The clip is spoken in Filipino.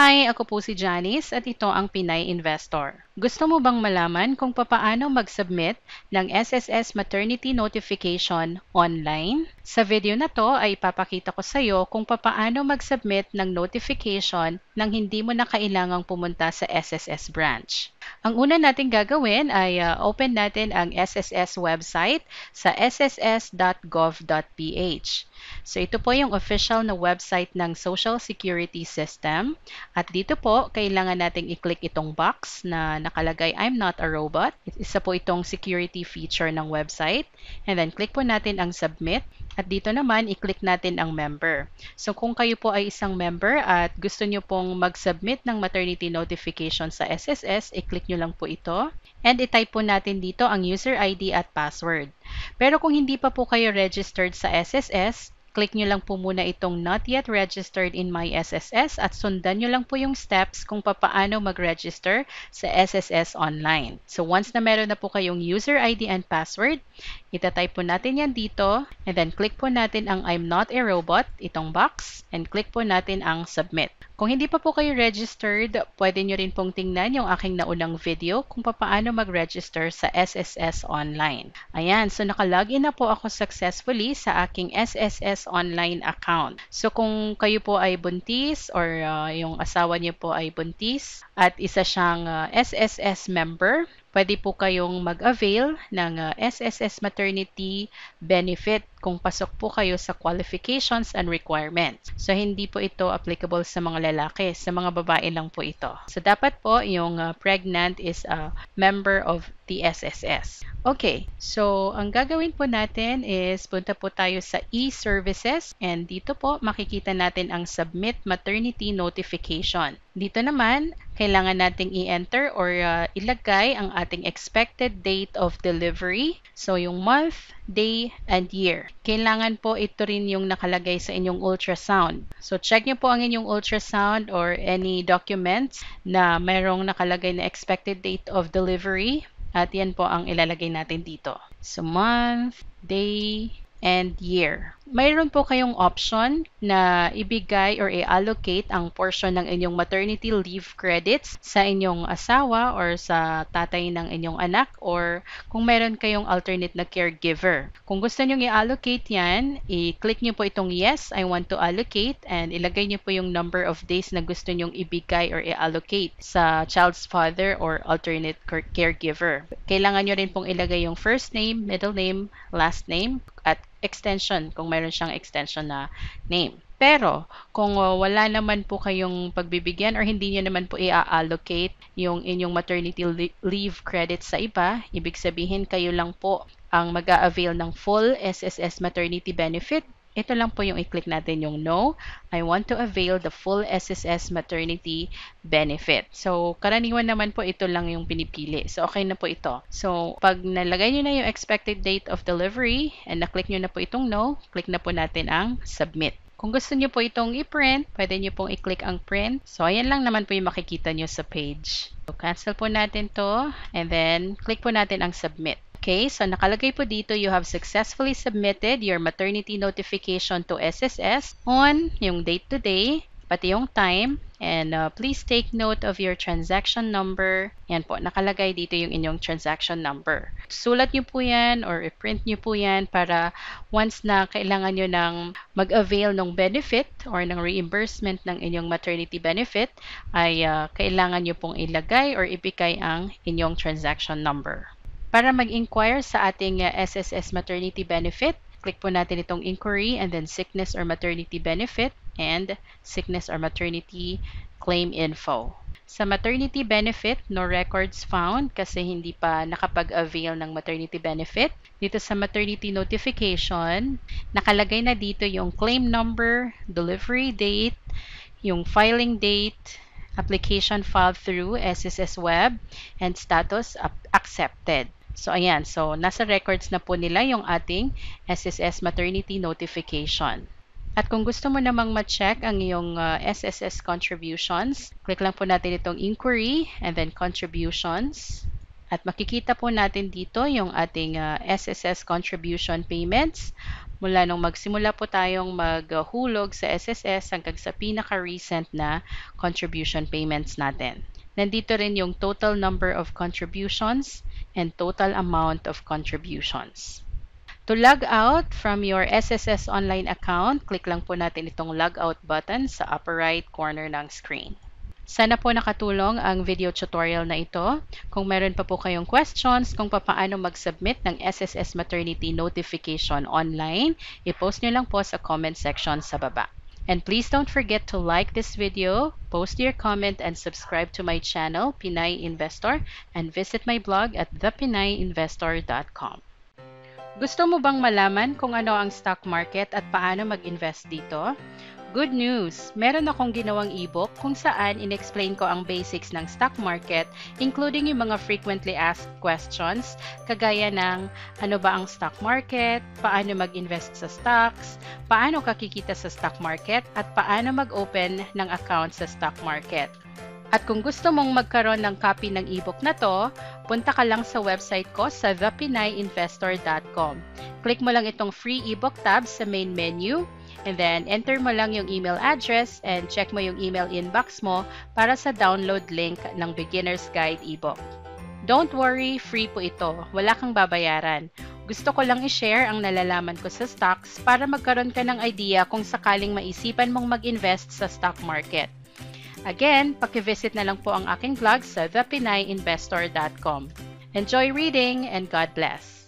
Hi, ako po si Janice at ito ang Pinay Investor. Gusto mo bang malaman kung paano mag-submit ng SSS Maternity Notification online? Sa video na to ay ipapakita ko sa iyo kung paano mag-submit ng notification nang hindi mo na kailangang pumunta sa SSS branch. Ang una natin gagawin ay uh, open natin ang SSS website sa sss.gov.ph. So ito po yung official na website ng Social Security System at dito po kailangan nating i-click itong box na nakalagay I'm not a robot. Isa po itong security feature ng website. And then click po natin ang submit. At dito naman, i-click natin ang member. So kung kayo po ay isang member at gusto niyo pong mag-submit ng maternity notification sa SSS, i-click niyo lang po ito. And i-type po natin dito ang user ID at password. Pero kung hindi pa po kayo registered sa SSS, Click nyo lang po muna itong Not Yet Registered in My SSS at sundan nyo lang po yung steps kung papaano mag-register sa SSS Online. So once na meron na po kayong user ID and password, Itatype po natin yan dito and then click po natin ang I'm not a robot, itong box, and click po natin ang submit. Kung hindi pa po kayo registered, pwede nyo rin pong tingnan yung aking naunang video kung paano mag-register sa SSS Online. Ayan, so nakalogin na po ako successfully sa aking SSS Online account. So kung kayo po ay buntis or uh, yung asawa niyo po ay buntis at isa siyang uh, SSS member, Pwede po kayong mag-avail ng SSS ah, maternity benefit kung pasok po kayo sa qualifications and requirements. So, hindi po ito applicable sa mga lalaki. Sa mga babae lang po ito. So, dapat po yung ah, pregnant is a member of the SSS. Okay, so ang gagawin po natin is punta po tayo sa e-services and dito po makikita natin ang submit maternity notification. Dito naman, kailangan nating i-enter or uh, ilagay ang ating expected date of delivery. So, yung month, day, and year. Kailangan po ito rin yung nakalagay sa inyong ultrasound. So, check nyo po ang inyong ultrasound or any documents na mayroong nakalagay na expected date of delivery. At yan po ang ilalagay natin dito. So, month, day, and year mayroon po kayong option na ibigay or i-allocate ang portion ng inyong maternity leave credits sa inyong asawa or sa tatay ng inyong anak or kung meron kayong alternate na caregiver. Kung gusto nyo i-allocate yan, i-click nyo po itong yes, I want to allocate and ilagay nyo po yung number of days na gusto nyong ibigay or i-allocate sa child's father or alternate caregiver. Kailangan nyo rin pong ilagay yung first name, middle name, last name at extension kung meron siyang extension na name. Pero kung uh, wala naman po kayong pagbibigyan or hindi niyo naman po i-allocate yung inyong maternity leave credits sa iba, ibig sabihin kayo lang po ang mag-avail ng full SSS maternity benefit ito lang po yung i-click natin yung no, I want to avail the full SSS maternity benefit. So, karaniwan naman po ito lang yung pinipili. So, okay na po ito. So, pag nalagay nyo na yung expected date of delivery and na-click nyo na po itong no, click na po natin ang submit. Kung gusto nyo po itong i-print, pwede nyo pong i-click ang print. So, ayan lang naman po yung makikita nyo sa page. So, cancel po natin to and then click po natin ang submit. Okay, so nakalagay po dito, you have successfully submitted your maternity notification to SSS on yung date today, pati yung time, and uh, please take note of your transaction number. Yan po, nakalagay dito yung inyong transaction number. Sulat nyo po yan or print nyo po yan para once na kailangan nyo ng mag-avail ng benefit or ng reimbursement ng inyong maternity benefit, ay uh, kailangan nyo pong ilagay or ibigay ang inyong transaction number. Para mag-inquire sa ating SSS uh, maternity benefit, click po natin itong inquiry and then sickness or maternity benefit and sickness or maternity claim info. Sa maternity benefit, no records found kasi hindi pa nakapag-avail ng maternity benefit. Dito sa maternity notification, nakalagay na dito yung claim number, delivery date, yung filing date, application filed through SSS web, and status accepted. So, ayan. So, nasa records na po nila yung ating SSS maternity notification. At kung gusto mo namang ma-check ang iyong uh, SSS contributions, click lang po natin itong inquiry and then contributions. At makikita po natin dito yung ating uh, SSS contribution payments mula nung magsimula po tayong maghulog sa SSS hanggang sa pinaka-recent na contribution payments natin. Nandito rin yung total number of contributions and total amount of contributions. To log out from your SSS online account, click lang po natin itong log out button sa upper right corner ng screen. Sana po nakatulong ang video tutorial na ito. Kung meron pa po kayong questions kung paano mag-submit ng SSS Maternity Notification online, i-post nyo lang po sa comment section sa baba. And please don't forget to like this video, post your comment, and subscribe to my channel, Pinay Investor, and visit my blog at thepinayinvestor.com. Gusto mo bang malaman kung ano ang stock market at paano mag-invest dito? Good news! Meron akong ginawang ebook kung saan inexplain ko ang basics ng stock market including yung mga frequently asked questions kagaya ng ano ba ang stock market, paano mag-invest sa stocks, paano kakikita sa stock market at paano mag-open ng account sa stock market. At kung gusto mong magkaroon ng copy ng ebook na to, punta ka lang sa website ko sa thepinayinvestor.com. Click mo lang itong free ebook tab sa main menu And then, enter mo lang yung email address and check mo yung email inbox mo para sa download link ng Beginner's Guide ebook. Don't worry, free po ito. Wala kang babayaran. Gusto ko lang i-share ang nalalaman ko sa stocks para magkaroon ka ng idea kung sakaling maisipan mong mag-invest sa stock market. Again, pakivisit na lang po ang aking blog sa thepinayinvestor.com. Enjoy reading and God bless!